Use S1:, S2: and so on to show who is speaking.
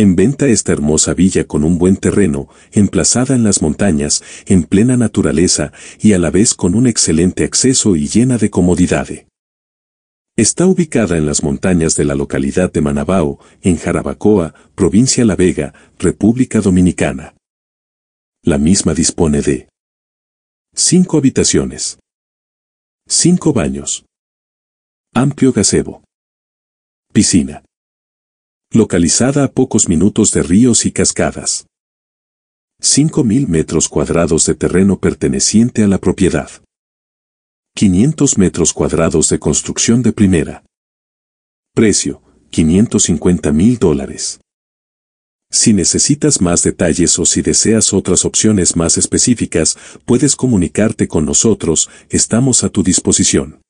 S1: en venta esta hermosa villa
S2: con un buen terreno, emplazada en las montañas, en plena naturaleza y a la vez con un excelente acceso y llena de comodidad. Está ubicada en las montañas de la localidad de Manabao, en Jarabacoa, provincia La Vega, República Dominicana. La misma dispone de 5
S1: habitaciones, 5 baños, amplio gazebo,
S2: piscina, localizada a pocos minutos de ríos y cascadas. 5.000 metros cuadrados de terreno perteneciente a la propiedad. 500 metros cuadrados de construcción de primera. Precio, 550 mil dólares. Si necesitas más detalles o si deseas otras opciones más específicas, puedes comunicarte con nosotros, estamos a tu disposición.